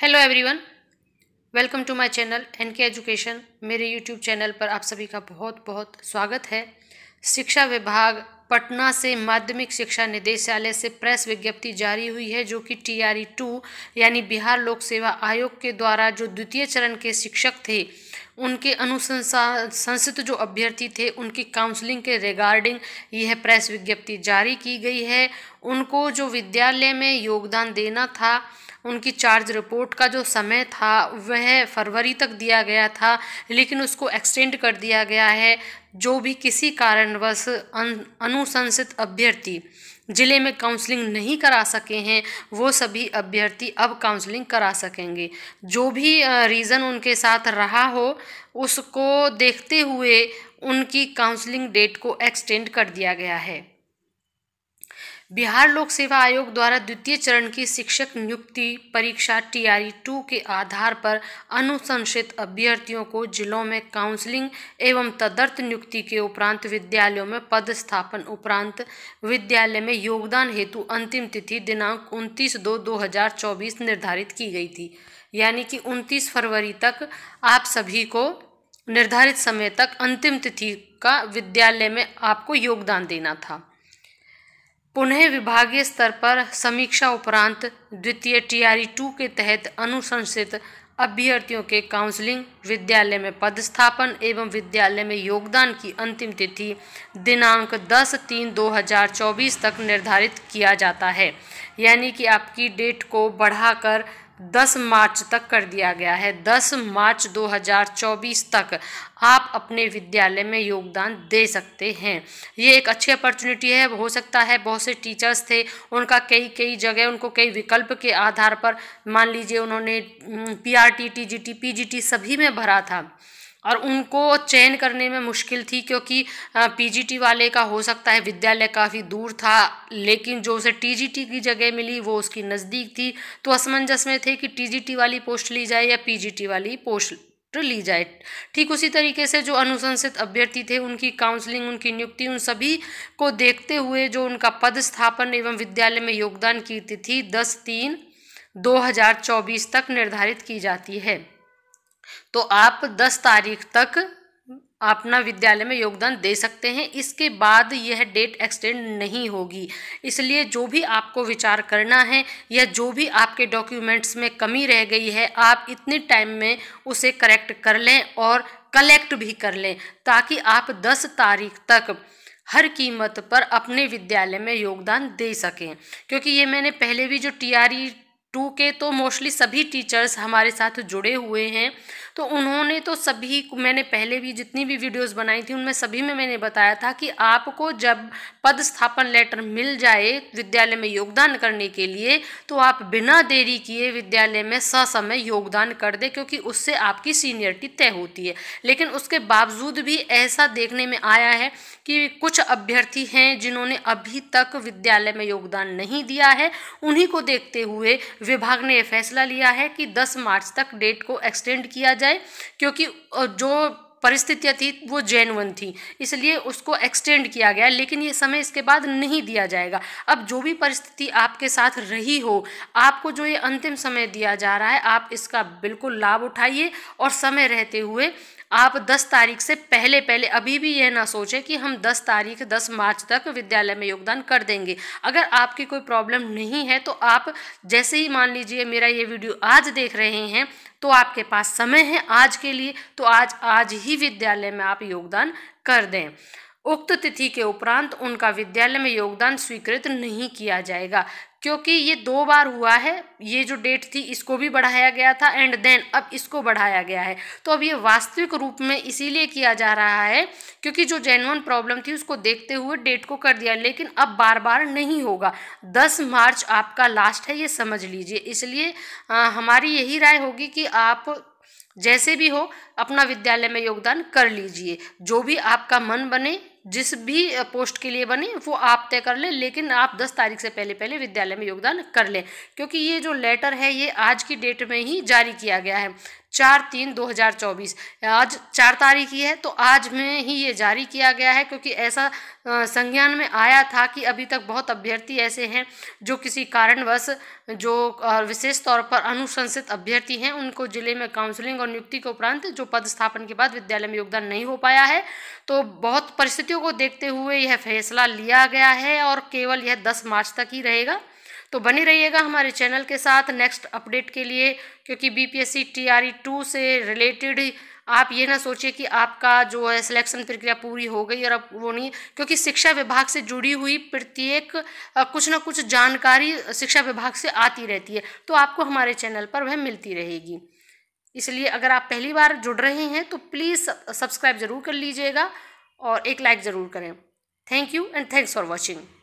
hello everyone welcome to my channel NK education मेरे YouTube channel पर आप सभी का बहुत बहुत स्वागत है शिक्षा विभाग पटना से माध्यमिक शिक्षा निदेशालय से प्रेस विज्ञप्ति जारी हुई है जो कि टी आर ई टू यानी बिहार लोक सेवा आयोग के द्वारा जो द्वितीय चरण के शिक्षक थे उनके अनुसंसाधित जो अभ्यर्थी थे उनकी काउंसलिंग के रिगार्डिंग यह प्रेस विज्ञप्ति जारी की गई है उनको जो विद्यालय में योगदान देना था उनकी चार्ज रिपोर्ट का जो समय था वह फरवरी तक दिया गया था लेकिन उसको एक्सटेंड कर दिया गया है जो भी किसी कारणवश अनुशंसित अभ्यर्थी जिले में काउंसलिंग नहीं करा सके हैं वो सभी अभ्यर्थी अब काउंसलिंग करा सकेंगे जो भी रीज़न उनके साथ रहा हो उसको देखते हुए उनकी काउंसलिंग डेट को एक्सटेंड कर दिया गया है बिहार लोक सेवा आयोग द्वारा द्वितीय चरण की शिक्षक नियुक्ति परीक्षा टीआरई टू के आधार पर अनुशंसित अभ्यर्थियों को जिलों में काउंसलिंग एवं तदर्थ नियुक्ति के उपरांत विद्यालयों में पदस्थापन उपरांत विद्यालय में योगदान हेतु अंतिम तिथि दिनांक 29 दो 2024 निर्धारित की गई थी यानी कि 29 फरवरी तक आप सभी को निर्धारित समय तक अंतिम तिथि का विद्यालय में आपको योगदान देना था पुनः विभागीय स्तर पर समीक्षा उपरांत द्वितीय टीआरई टू के तहत अनुशंसित अभ्यर्थियों के काउंसलिंग विद्यालय में पदस्थापन एवं विद्यालय में योगदान की अंतिम तिथि दिनांक 10 तीन 2024 तक निर्धारित किया जाता है यानी कि आपकी डेट को बढ़ाकर 10 मार्च तक कर दिया गया है 10 मार्च 2024 तक आप अपने विद्यालय में योगदान दे सकते हैं ये एक अच्छी अपॉर्चुनिटी है हो सकता है बहुत से टीचर्स थे उनका कई कई जगह उनको कई विकल्प के आधार पर मान लीजिए उन्होंने P R T T G T P G T सभी में भरा था और उनको चयन करने में मुश्किल थी क्योंकि पीजीटी वाले का हो सकता है विद्यालय काफ़ी दूर था लेकिन जो उसे टीजीटी की जगह मिली वो उसकी नज़दीक थी तो असमंजस में थे कि टीजीटी वाली पोस्ट ली जाए या पीजीटी वाली पोस्ट ली जाए ठीक उसी तरीके से जो अनुशंसित अभ्यर्थी थे उनकी काउंसलिंग उनकी नियुक्ति उन सभी को देखते हुए जो उनका पद स्थापन एवं विद्यालय में योगदान की तिथि दस तीन 2024 तक निर्धारित की जाती है तो आप दस तारीख तक अपना विद्यालय में योगदान दे सकते हैं इसके बाद यह डेट एक्सटेंड नहीं होगी इसलिए जो भी आपको विचार करना है या जो भी आपके डॉक्यूमेंट्स में कमी रह गई है आप इतने टाइम में उसे करेक्ट कर लें और कलेक्ट भी कर लें ताकि आप 10 तारीख तक हर कीमत पर अपने विद्यालय में योगदान दे सकें क्योंकि ये मैंने पहले भी जो टी टू के तो मोस्टली सभी टीचर्स हमारे साथ जुड़े हुए हैं तो उन्होंने तो सभी मैंने पहले भी जितनी भी वीडियोस बनाई थी उनमें सभी में मैंने बताया था कि आपको जब पद स्थापन लेटर मिल जाए विद्यालय में योगदान करने के लिए तो आप बिना देरी किए विद्यालय में ससमय योगदान कर दे क्योंकि उससे आपकी सीनियरिटी तय होती है लेकिन उसके बावजूद भी ऐसा देखने में आया है कि कुछ अभ्यर्थी हैं जिन्होंने अभी तक विद्यालय में योगदान नहीं दिया है उन्हीं को देखते हुए विभाग ने यह फैसला लिया है कि 10 मार्च तक डेट को एक्सटेंड किया जाए क्योंकि जो परिस्थितियाँ थी वो जेनवन थी इसलिए उसको एक्सटेंड किया गया लेकिन ये समय इसके बाद नहीं दिया जाएगा अब जो भी परिस्थिति आपके साथ रही हो आपको जो ये अंतिम समय दिया जा रहा है आप इसका बिल्कुल लाभ उठाइए और समय रहते हुए आप 10 तारीख से पहले पहले अभी भी यह ना सोचें कि हम 10 तारीख 10 मार्च तक विद्यालय में योगदान कर देंगे अगर आपकी कोई प्रॉब्लम नहीं है तो आप जैसे ही मान लीजिए मेरा ये वीडियो आज देख रहे हैं तो आपके पास समय है आज के लिए तो आज आज ही विद्यालय में आप योगदान कर दें उक्त तिथि के उपरांत उनका विद्यालय में योगदान स्वीकृत नहीं किया जाएगा क्योंकि ये दो बार हुआ है ये जो डेट थी इसको भी बढ़ाया गया था एंड देन अब इसको बढ़ाया गया है तो अब ये वास्तविक रूप में इसीलिए किया जा रहा है क्योंकि जो जेनवन प्रॉब्लम थी उसको देखते हुए डेट को कर दिया लेकिन अब बार बार नहीं होगा दस मार्च आपका लास्ट है ये समझ लीजिए इसलिए हमारी यही राय होगी कि आप जैसे भी हो अपना विद्यालय में योगदान कर लीजिए जो भी आपका मन बने जिस भी पोस्ट के लिए बने वो आप तय कर लें लेकिन आप 10 तारीख से पहले पहले विद्यालय में योगदान कर लें क्योंकि ये जो लेटर है ये आज की डेट में ही जारी किया गया है चार तीन दो हज़ार चौबीस आज चार तारीख ही है तो आज में ही ये जारी किया गया है क्योंकि ऐसा संज्ञान में आया था कि अभी तक बहुत अभ्यर्थी ऐसे हैं जो किसी कारणवश जो विशेष तौर पर अनुशंसित अभ्यर्थी हैं उनको जिले में काउंसलिंग और नियुक्ति के उपरांत जो पद स्थापन के बाद विद्यालय में योगदान नहीं हो पाया है तो बहुत परिस्थितियों को देखते हुए यह फैसला लिया गया है और केवल यह दस मार्च तक ही रहेगा तो बने रहिएगा हमारे चैनल के साथ नेक्स्ट अपडेट के लिए क्योंकि बीपीएससी टीआरई टू से रिलेटेड आप ये ना सोचिए कि आपका जो है सिलेक्शन प्रक्रिया पूरी हो गई और अब वो नहीं क्योंकि शिक्षा विभाग से जुड़ी हुई प्रत्येक कुछ ना कुछ जानकारी शिक्षा विभाग से आती रहती है तो आपको हमारे चैनल पर वह मिलती रहेगी इसलिए अगर आप पहली बार जुड़ रहे हैं तो प्लीज़ सब्सक्राइब ज़रूर कर लीजिएगा और एक लाइक ज़रूर करें thank you and thanks for watching